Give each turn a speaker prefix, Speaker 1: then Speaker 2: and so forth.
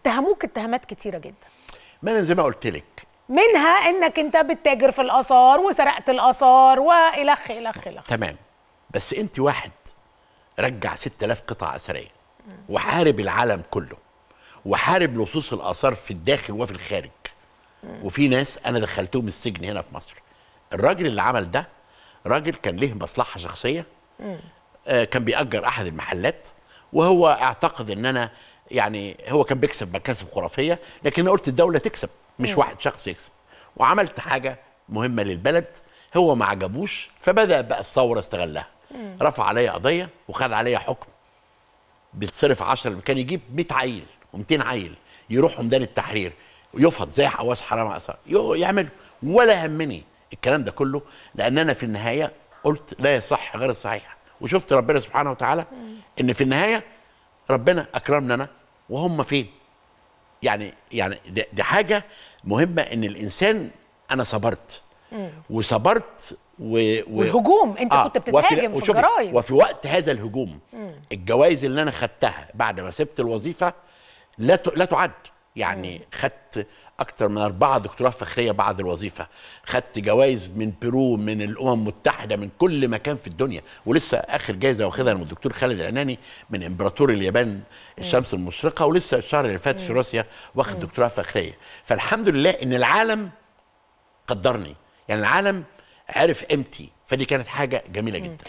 Speaker 1: اتهموك اتهامات كتيره جدا ما زي ما قلت لك منها انك انت بتتاجر في الاثار وسرقت الاثار والخ الخ الخ تمام بس انت واحد رجع 6000 قطعه اثريه وحارب العالم كله وحارب لصوص الاثار في الداخل وفي الخارج وفي ناس انا دخلتهم السجن هنا في مصر الراجل اللي عمل ده راجل كان له مصلحه شخصيه آه كان بيأجر احد المحلات وهو اعتقد ان انا يعني هو كان بيكسب مكاسب خرافيه لكن انا قلت الدوله تكسب مش واحد شخص يكسب وعملت حاجه مهمه للبلد هو ما عجبوش فبدا بقى الثوره استغلها رفع عليا قضيه وخد عليا حكم بيتصرف 10 كان يجيب 100 عيل و200 عيل يروحوا ميدان التحرير ويفض زي حواس حرام يعمل ولا همني الكلام ده كله لان انا في النهايه قلت لا يصح غير الصحيح وشفت ربنا سبحانه وتعالى ان في النهايه ربنا اكرمنا انا وهم فين يعني يعني دي حاجه مهمه ان الانسان انا صبرت وصبرت و... و... والهجوم انت آه. كنت بتتهاجم وفي... في الجرايد وفي وقت هذا الهجوم الجوائز اللي انا خدتها بعد ما سبت الوظيفه لا ت... لا تعد يعني خدت اكتر من اربعه دكتوراه فخريه بعد الوظيفه خدت جوائز من بيرو من الامم المتحده من كل مكان في الدنيا ولسه اخر جائزه واخدها من الدكتور خالد العناني من امبراطور اليابان الشمس المشرقه ولسه الشهر اللي فات في روسيا واخد دكتوراه فخريه فالحمد لله ان العالم قدرني يعني العالم عرف قيمتي فدي كانت حاجه جميله جدا